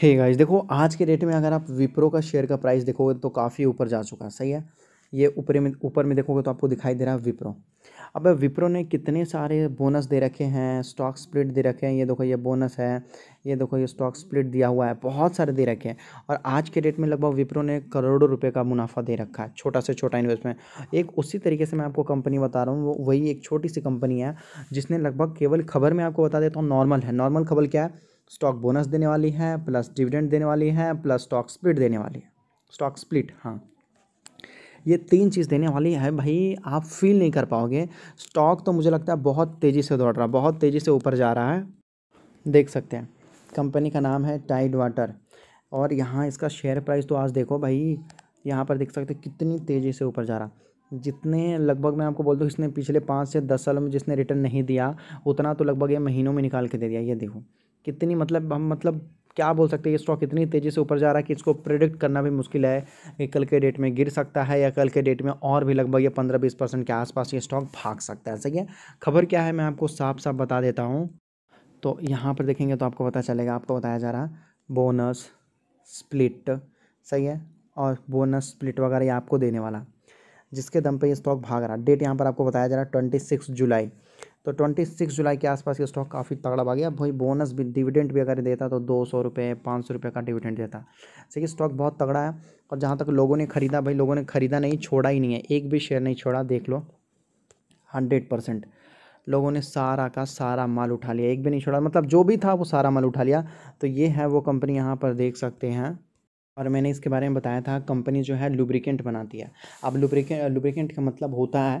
हे hey guys देखो आज के डेट में अगर आप विप्रो का शेयर का प्राइस देखोगे तो काफ़ी ऊपर जा चुका है सही है ये ऊपर में ऊपर में देखोगे तो आपको दिखाई दे रहा है विप्रो अब विप्रो ने कितने सारे बोनस दे रखे हैं स्टॉक स्प्लिट दे रखे हैं ये देखो ये बोनस है ये देखो ये स्टॉक स्प्लिट दिया हुआ है बहुत सारे दे रखे हैं और आज के डेट में लगभग विप्रो ने करोड़ों रुपये का मुनाफा दे रखा है छोटा से छोटा इन्वेस्टमेंट एक उसी तरीके से मैं आपको कंपनी बता रहा हूँ वो वही एक छोटी सी कंपनी है जिसने लगभग केवल खबर में आपको बता देता हूँ नॉर्मल है नॉर्मल खबर क्या है स्टॉक बोनस देने वाली है प्लस डिविडेंड देने वाली है प्लस स्टॉक स्प्लिट देने वाली है स्टॉक स्प्लिट हाँ ये तीन चीज़ देने वाली है भाई आप फील नहीं कर पाओगे स्टॉक तो मुझे लगता है बहुत तेज़ी से दौड़ रहा है बहुत तेज़ी से ऊपर जा रहा है देख सकते हैं कंपनी का नाम है टाइड वाटर और यहाँ इसका शेयर प्राइस तो आज देखो भाई यहाँ पर देख सकते कितनी तेज़ी से ऊपर जा रहा जितने लगभग मैं आपको बोल दूँ इसने पिछले पाँच से दस सालों में जिसने रिटर्न नहीं दिया उतना तो लगभग ये महीनों में निकाल के दे दिया ये देखो कितनी मतलब हम मतलब क्या बोल सकते हैं ये स्टॉक इतनी तेज़ी से ऊपर जा रहा है कि इसको प्रिडिक्ट करना भी मुश्किल है कि कल के डेट में गिर सकता है या कल के डेट में और भी लगभग ये पंद्रह बीस परसेंट के आसपास ये स्टॉक भाग सकता है सही है खबर क्या है मैं आपको साफ साफ बता देता हूँ तो यहाँ पर देखेंगे तो आपको पता चलेगा आपको बताया जा रहा बोनस स्प्लिट सही है और बोनस स्प्लिट वगैरह ये आपको देने वाला जिसके दम पर ये स्टॉक भाग रहा डेट यहाँ पर आपको बताया जा रहा है ट्वेंटी सिक्स जुलाई तो ट्वेंटी सिक्स जुलाई के आसपास ये स्टॉक काफ़ी तगड़ा भाग गया भाई बोनस भी डिविडेंड भी अगर देता तो दो सौ रुपये पाँच सौ रुपये का डिविडेंड देता जैसे कि स्टॉक बहुत तगड़ा है और जहाँ तक लोगों ने खरीदा भाई लोगों ने खरीदा नहीं छोड़ा ही नहीं है एक भी शेयर नहीं छोड़ा देख लो हंड्रेड परसेंट लोगों ने सारा का सारा माल उठा लिया एक भी नहीं छोड़ा मतलब जो भी था वो सारा माल उठा लिया तो ये है वो कंपनी यहाँ पर देख सकते हैं और मैंने इसके बारे में बताया था कंपनी जो है लुब्रिकेंट बनाती है अब लुब्रिकेंट लुब्रिकेंट का मतलब होता है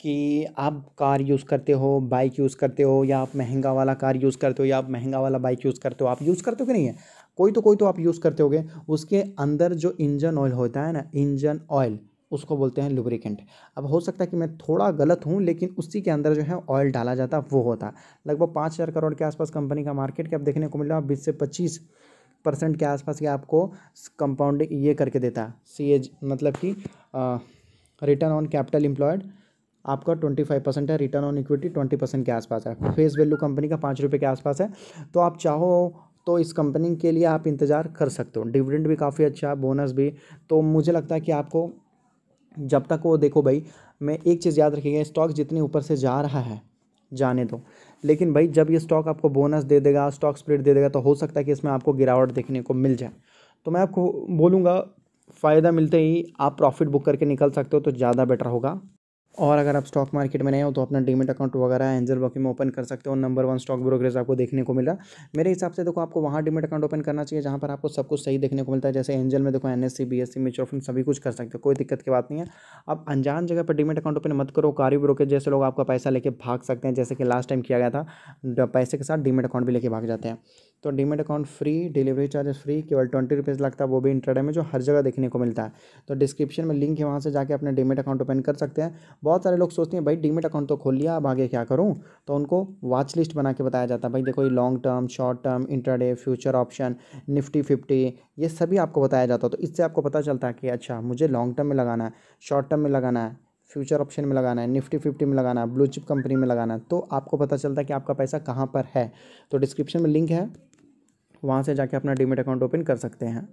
कि आप कार यूज़ करते हो बाइक यूज़ करते हो या आप महंगा वाला कार यूज़ करते हो या आप महंगा वाला बाइक यूज़ करते हो आप यूज़ करते हो कि नहीं है कोई तो कोई तो आप यूज़ करते हो उसके अंदर जो इंजन ऑयल होता है ना इंजन ऑयल उसको बोलते हैं लुब्रिकेंट अब हो सकता है कि मैं थोड़ा गलत हूँ लेकिन उसी के अंदर जो है ऑयल डाला जाता वो होता लगभग पाँच हज़ार करोड़ के आसपास कंपनी का मार्केट कैप देखने को मिला बीस से पच्चीस परसेंट के आसपास के आपको कंपाउंडिंग ये करके देता है सी मतलब कि रिटर्न ऑन कैपिटल एम्प्लॉयड आपका ट्वेंटी फाइव परसेंट है return on equity twenty percent के आसपास है फेस वैल्यू कंपनी का पाँच रुपये के आसपास है तो आप चाहो तो इस कंपनी के लिए आप इंतज़ार कर सकते हो डिविडेंड भी काफ़ी अच्छा है बोनस भी तो मुझे लगता है कि आपको जब तक वो देखो भाई मैं एक चीज़ याद रखिएगा स्टॉक जितने ऊपर से जा रहा है जाने दो लेकिन भाई जब ये स्टॉक आपको बोनस दे देगा स्टॉक स्प्लिट दे देगा तो हो सकता है कि इसमें आपको गिरावट देखने को मिल जाए तो मैं आपको बोलूँगा फ़ायदा मिलते ही आप प्रॉफिट बुक करके निकल सकते हो तो ज़्यादा बेटर होगा और अगर आप स्टॉक मार्केट में नए हो तो अपना डीमेट अकाउंट वगैरह एंजल ब्रोकिंग में ओपन कर सकते हो नंबर वन स्टॉक ब्रोकरेज आपको देखने को मिला मेरे हिसाब से देखो आपको वहाँ डीमेट अकाउंट ओपन करना चाहिए जहाँ पर आपको सब कुछ सही देखने को मिलता है जैसे एंजल में देखो N S C B S C mutual fund सभी कुछ कर सकते हो कोई दिक्कत की बात नहीं है आप अनजान जगह पर डीमेट अकाउंट ओपन मत करो कारी ब्रोकेज जैसे लोग आपका पैसा लेके भाग सकते हैं जैसे कि लास्ट टाइम किया गया था पैसे के साथ डीमेट अकाउंट भी लेके भाग जाते हैं तो demat account free delivery charges free केवल ट्वेंटी रुपीज़ लगता है वो भी इंटरडे में जो हर जगह देखने को मिलता है तो डिस्क्रिप्शन में लिंक है वहाँ से जाकर अपने डीमेट अकाउंट ओपन कर सकते हैं बहुत सारे लोग सोचते हैं भाई डीमेट अकाउंट तो खोल लिया अब आगे क्या करूँ तो उनको वाच लिस्ट बना के बताया जाता है भाई देखो ये long term short term intraday future option Nifty fifty ये सभी आपको बताया जाता है तो इससे आपको पता चलता है कि अच्छा मुझे लॉन्ग टर्म में लगाना है शॉर्ट टर्म में लगाना है फ्यूचर ऑप्शन में लगाना है निफ्टी फिफ्टी में लगाना है ब्लू चिप कंपनी में लगाना है तो आपको पता चलता है कि आपका पैसा कहाँ पर है तो डिस्क्रिप्शन में लिंक है वहाँ से जाके अपना डीमेट अकाउंट ओपन कर सकते हैं